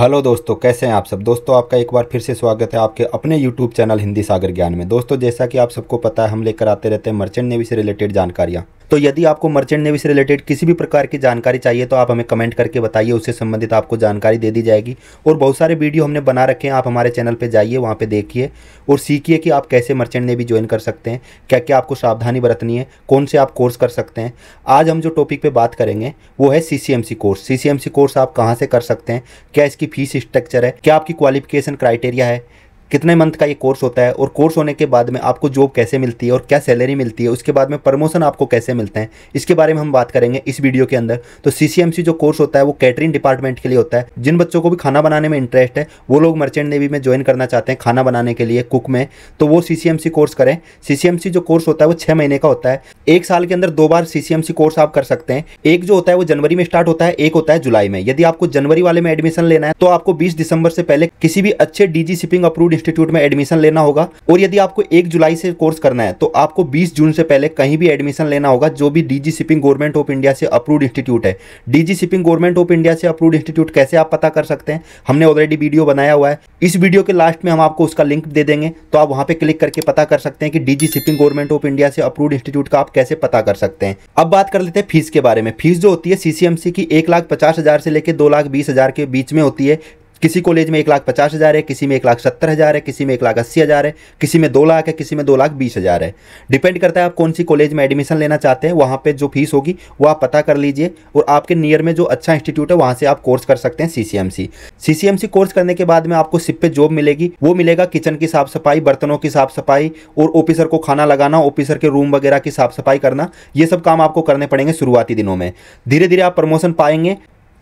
hello दोस्तों कैसे हैं आप सब दोस्तों आपका एक बार फिर से स्वागत है आपके अपने यूट्यूब चैनल हिंदी सागर ज्ञान में दोस्तों जैसा कि आप सबको पता है हम लेकर आते रहते हैं मर्चेंट नेवी से रिलेटेड जानकारियां तो यदि आपको मर्चेंट नेवी से रिलेटेड किसी भी प्रकार की जानकारी चाहिए तो आप हमें कमेंट करके बताइए उससे संबंधित आपको जानकारी दे दी जाएगी और बहुत सारे वीडियो हमने बना रखे हैं आप हमारे चैनल पर जाइए वहाँ पर देखिए और सीखिए कि आप कैसे मर्चेंट नेवी ज्वाइन कर सकते हैं क्या क्या आपको सावधानी बरतनी है कौन से आप कोर्स कर सकते हैं आज हम जो टॉपिक पर बात करेंगे वो है सी कोर्स सी कोर्स आप कहाँ से कर सकते हैं क्या इसकी फीस स्ट्रक्चर है क्या आपकी क्वालिफिकेशन क्राइटेरिया है कितने मंथ का ये कोर्स होता है और कोर्स होने के बाद में आपको जॉब कैसे मिलती है और क्या सैलरी मिलती है उसके बाद में प्रमोशन आपको कैसे मिलते हैं इसके बारे में हम बात करेंगे इस वीडियो के अंदर तो सीसीएमसी जो कोर्स होता है वो कैटरिंग डिपार्टमेंट के लिए होता है जिन बच्चों को भी खाना बनाने में इंटरेस्ट है वो लोग मर्चेंट नेवी में ज्वाइन करना चाहते हैं खाना बनाने के लिए कुक में तो वो सीसीएमसी कोर्स करें सीसीएमसी जो कोर्स होता है वो छः महीने का होता है एक साल के अंदर दो बार सीसीएमसी कोर्स आप कर सकते हैं एक जो होता है वो जनवरी में स्टार्ट होता है एक होता है जुलाई में यदि आपको जनवरी वाले में एडमिशन लेना है तो आपको बीस दिसंबर से पहले किसी भी अच्छे डीजी शिपिंग अप्रूव इंस्टीट्यूट में एडमिशन लेना होगा और यदि आपको एक जुलाई से कोर्स करना है तो आपको बीस जून से पहले कहीं भी एडमिशन लेना होगा जो भी DG shipping government of India से अप्रूव इंस्टीट्यूट है DG shipping government of India से अप्रूव इंस्टीट्यूट कैसे आप पता कर सकते हैं हमने ऑलरेडी वीडियो बनाया हुआ है इस वीडियो के लास्ट में हम आपको उसका लिंक दे देंगे तो आप वहां पे क्लिक करके पता कर सकते हैं कि DG shipping government of India से अप्रूव इंस्टीट्यूट का आप कैसे पता कर सकते हैं अब बात कर लेते हैं फीस के बारे में फीस जो होती है सीसीएमसी की एक लाख पचास हजार से लेकर दो लाख बीस हजार के बीच में होती है किसी कॉलेज में एक लाख पचास हज़ार है किसी में एक लाख सत्तर हज़ार है किसी में एक लाख अस्सी हज़ार है किसी में दो लाख है किसी में दो लाख बीस हज़ार है डिपेंड करता है आप कौन सी कॉलेज में एडमिशन लेना चाहते हैं वहाँ पर जो फीस होगी वो आप पता कर लीजिए और आपके नियर में जो अच्छा इंस्टीट्यूट है वहाँ से आप कोर्स कर सकते हैं C C M C C C M C course करने के बाद में आपको सिप पे जॉब मिलेगी वो मिलेगा किचन की साफ सफाई बर्तनों की साफ सफाई और ऑफिसर को खाना लगाना ऑफिसर के रूम वगैरह की साफ सफाई करना ये सब काम आपको करने पड़ेंगे शुरुआती दिनों में धीरे धीरे आप प्रमोशन पाएंगे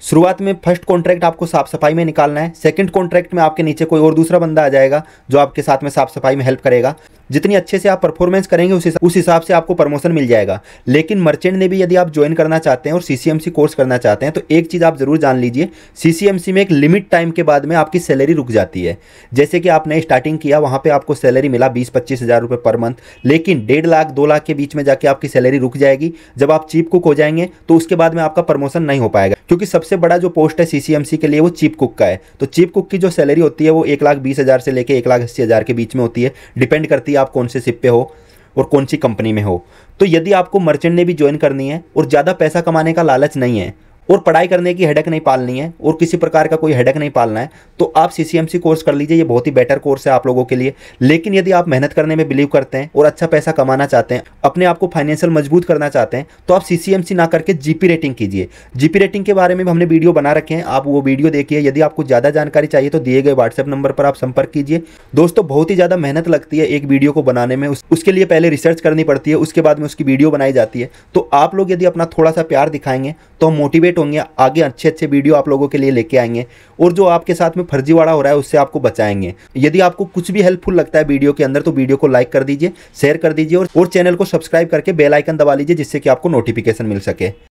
शुरुआत में फर्स्ट कॉन्ट्रैक्ट आपको साफ सफाई में निकालना है सेकंड कॉन्ट्रैक्ट में आपके नीचे कोई और दूसरा बंदा आ जाएगा जो आपके साथ में साफ सफाई में हेल्प करेगा जितनी अच्छे से आप परफॉर्मेंस करेंगे उस हिसाब से आपको प्रमोशन मिल जाएगा लेकिन मर्चेंट ने भी यदि आप ज्वाइन करना चाहते हैं और सीसीएमसी कोर्स करना चाहते हैं तो एक चीज़ आप ज़रूर जान लीजिए सीसीएमसी में एक लिमिट टाइम के बाद में आपकी सैलरी रुक जाती है जैसे कि आपने स्टार्टिंग किया वहां पर आपको सैलरी मिला बीस पच्चीस हज़ार रुपए पर मंथ लेकिन डेढ़ लाख दो लाख के बीच में जाके आपकी सैलरी रुक जाएगी जब आप चीप कुक हो जाएंगे तो उसके बाद में आपका प्रमोशन नहीं हो पाएगा क्योंकि सबसे बड़ा जो पोस्ट है सीसीएमसी के लिए वो चीप कुक का है तो चीप कुक की जो सैलरी होती है वो एक लाख बीस हज़ार से लेकर एक लाख अस्सी हज़ार के बीच में होती है डिपेंड करती है आप कौन से सिप पे हो और कौन सी कंपनी में हो तो यदि आपको मर्चेंट ने भी ज्वाइन करनी है और ज़्यादा पैसा कमाने का लालच नहीं है और पढ़ाई करने की हेडक नहीं पालनी है और किसी प्रकार का कोई हेडक नहीं पालना है तो आप सी कोर्स कर लीजिए ये बहुत ही बेटर कोर्स है आप लोगों के लिए लेकिन यदि आप मेहनत करने में बिलीव करते हैं और अच्छा पैसा कमाना चाहते हैं अपने आप को फाइनेंशियल मजबूत करना चाहते हैं तो आप सी ना करके जीपी रेटिंग कीजिए जीपी रेटिंग के बारे में हमने वीडियो बना रखे हैं आप वो वीडियो देखिए यदि आपको ज़्यादा जानकारी चाहिए तो दिए गए व्हाट्सएप नंबर पर आप संपर्क कीजिए दोस्तों बहुत ही ज़्यादा मेहनत लगती है एक वीडियो को बनाने में उसके लिए पहले रिसर्च करनी पड़ती है उसके बाद में उसकी वीडियो बनाई जाती है तो आप लोग यदि अपना थोड़ा सा प्यार दिखाएंगे तो मोटिवेट अपडेट होंगे आगे अच्छे अच्छे वीडियो आप लोगों के लिए लेके आएंगे और जो आपके साथ में फर्जीवाड़ा हो रहा है उससे आपको बचाएंगे यदि आपको कुछ भी हेल्पफुल लगता है वीडियो के अंदर तो वीडियो को लाइक कर दीजिए शेयर कर दीजिए और चैनल को सब्सक्राइब करके बेलाइकन दबा लीजिए जिससे कि आपको नोटिफिकेशन मिल सके